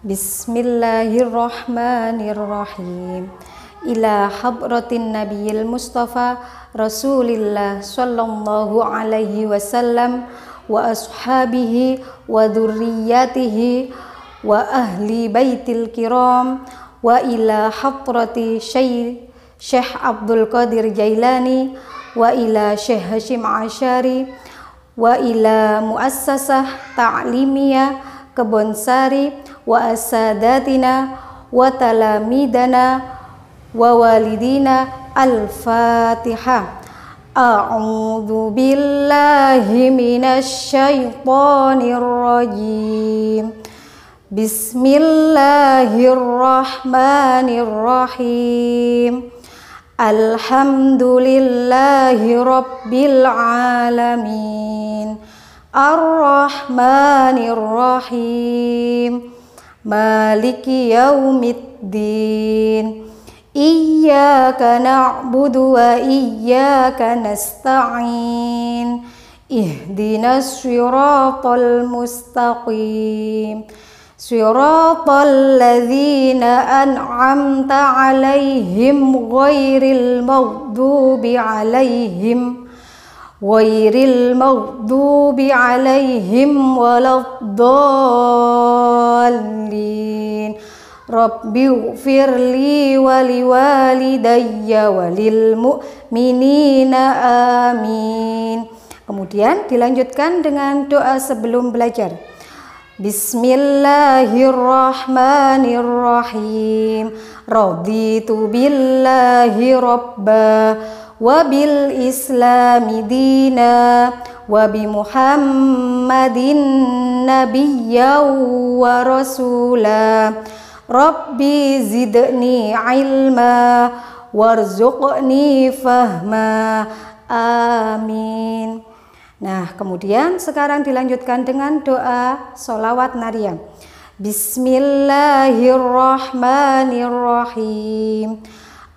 بسم الله الرحمن الرحيم إلى حضرة النبي المصطفى رسول الله صلى الله عليه وسلم وأصحابه وذرياته وأهل بيت الكرام وإلى حضرة شيخ شيخ عبد القادر جيلاني وإلى شيخ هشيم عشاري وإلى مؤسسة تعليمية كبنساري وأسادتنا وتلاميذنا ووالدينا الفاتحة أعوذ بالله من الشيطان الرجيم بسم الله الرحمن الرحيم الحمد لله رب العالمين الرحمن الرحيم مالك يوم الدين إياك نعبد وإياك نستعين إهدنا الصراط المستقيم صراط الذين أنعمت عليهم غير المغضوب عليهم غير المغضوب عليهم ولا الضالين رب اغفر لي ولوالدي وللمؤمنين آمين Kemudian dilanjutkan dengan doa sebelum belajar. Bismillahirrahmanirrahim. Raditu billahi rabba wabil islami dina wabi muhammadin nabiyya wa rasula rabbi zidni ilma warzuqni fahma amin Nah, kemudian sekarang dilanjutkan dengan doa solawat nariyah. Bismillahirrahmanirrahim.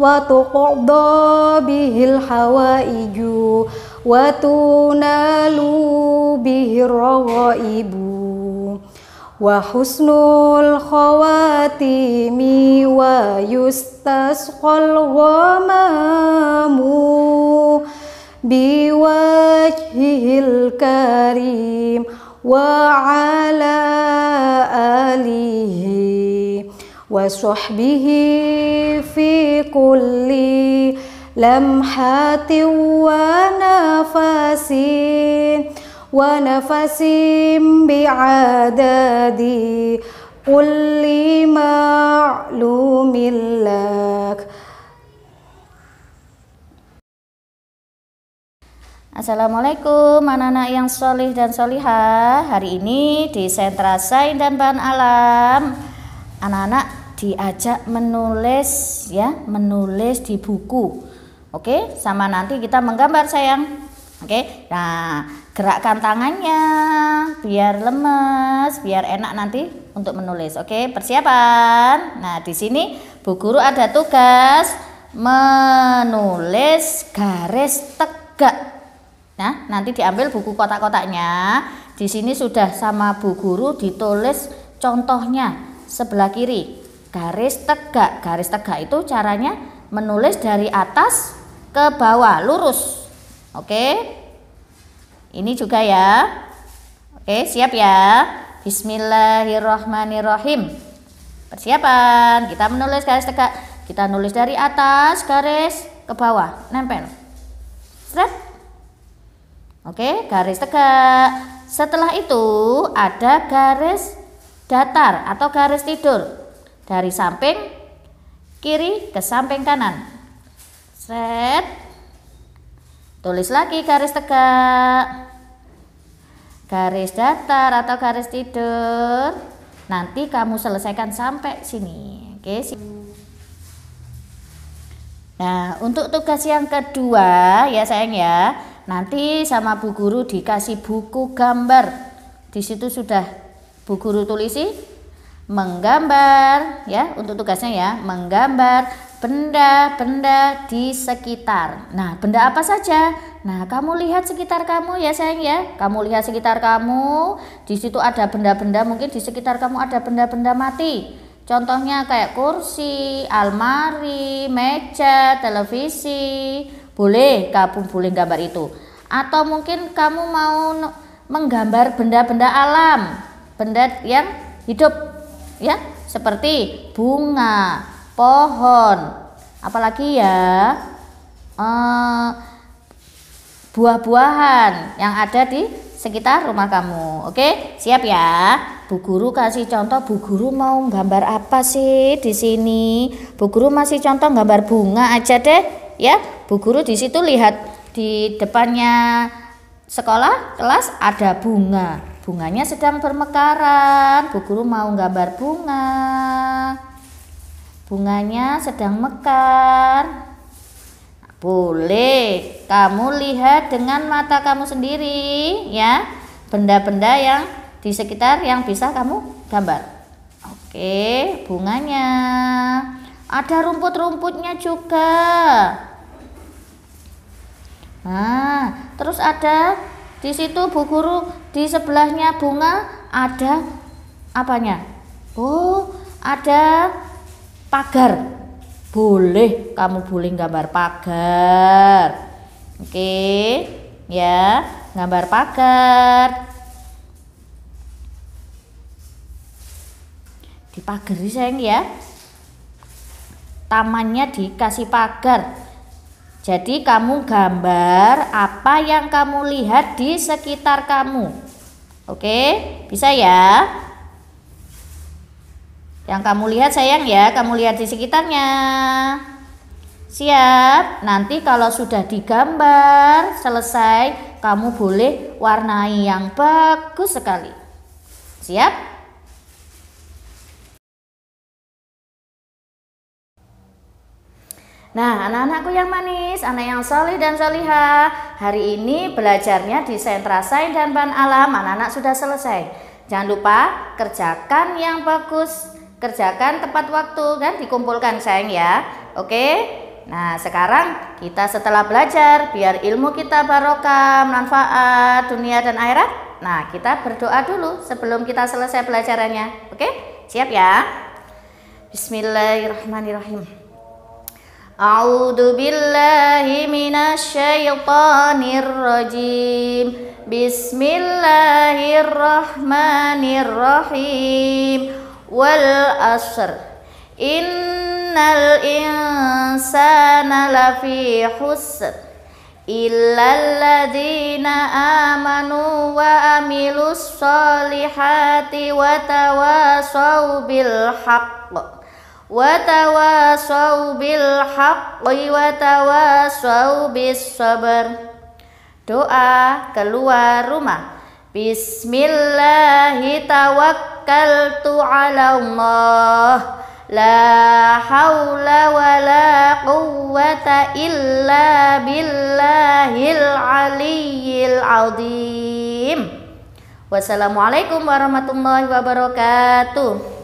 وتقضى به الحوائج وتنال به الرغائب وحسن الخواتيم ويستسقى الغمام بوجهه الكريم وعلى آله وصحبه في كل لمحة ونفس ونفس بعدد كل معلوم لك Assalamualaikum anak-anak yang solih dan solihah Hari ini di sentra sains dan bahan alam Anak-anak diajak menulis ya, menulis di buku. Oke, sama nanti kita menggambar sayang. Oke. Nah, gerakkan tangannya biar lemes, biar enak nanti untuk menulis. Oke, persiapan. Nah, di sini Bu Guru ada tugas menulis garis tegak. Nah, nanti diambil buku kotak-kotaknya. Di sini sudah sama Bu Guru ditulis contohnya sebelah kiri garis tegak. Garis tegak itu caranya menulis dari atas ke bawah lurus. Oke. Ini juga ya. Oke, siap ya. Bismillahirrahmanirrahim. Persiapan. Kita menulis garis tegak. Kita nulis dari atas garis ke bawah, nempel. Set. Oke, garis tegak. Setelah itu ada garis datar atau garis tidur dari samping kiri ke samping kanan. Set. Tulis lagi garis tegak. Garis datar atau garis tidur. Nanti kamu selesaikan sampai sini. Oke, Nah, untuk tugas yang kedua ya sayang ya, nanti sama bu guru dikasih buku gambar. Di situ sudah bu guru tulisi menggambar ya untuk tugasnya ya menggambar benda-benda di sekitar. Nah, benda apa saja? Nah, kamu lihat sekitar kamu ya sayang ya. Kamu lihat sekitar kamu, di situ ada benda-benda, mungkin di sekitar kamu ada benda-benda mati. Contohnya kayak kursi, almari, meja, televisi. Boleh kamu boleh gambar itu. Atau mungkin kamu mau menggambar benda-benda alam, benda yang hidup ya seperti bunga pohon apalagi ya eh, buah-buahan yang ada di sekitar rumah kamu oke siap ya Bu Guru kasih contoh Bu Guru mau gambar apa sih di sini Bu Guru masih contoh gambar bunga aja deh ya Bu Guru di situ lihat di depannya sekolah kelas ada bunga Bunganya sedang bermekaran. Bu guru mau gambar bunga. Bunganya sedang mekar. Boleh. Kamu lihat dengan mata kamu sendiri ya. Benda-benda yang di sekitar yang bisa kamu gambar. Oke, bunganya. Ada rumput-rumputnya juga. Nah, terus ada di situ Bu Guru di sebelahnya bunga ada apanya? Oh, ada pagar. Boleh kamu boleh gambar pagar. Oke, ya, gambar pagar. Dipagari sayang ya. Tamannya dikasih pagar jadi kamu gambar apa yang kamu lihat di sekitar kamu. Oke, bisa ya? Yang kamu lihat sayang ya, kamu lihat di sekitarnya. Siap, nanti kalau sudah digambar selesai, kamu boleh warnai yang bagus sekali. Siap? Nah, anak-anakku yang manis, anak yang solih dan soliha, hari ini belajarnya di sentra sains dan bahan alam, anak-anak sudah selesai. Jangan lupa kerjakan yang bagus, kerjakan tepat waktu kan dikumpulkan sayang ya. Oke. Nah, sekarang kita setelah belajar biar ilmu kita barokah, manfaat dunia dan akhirat. Nah, kita berdoa dulu sebelum kita selesai pelajarannya. Oke? Siap ya? Bismillahirrahmanirrahim. أعوذ بالله من الشيطان الرجيم بسم الله الرحمن الرحيم والأسر إن الإنسان لفي حسر إلا الذين آمنوا وعملوا الصالحات وتواصوا بالحق وتواصوا بالحق وتواصوا بالصبر doa keluar rumah Bismillahi ala Allah La hawla wa la quwwata illa billahil aliyyil azim Wassalamualaikum warahmatullahi wabarakatuh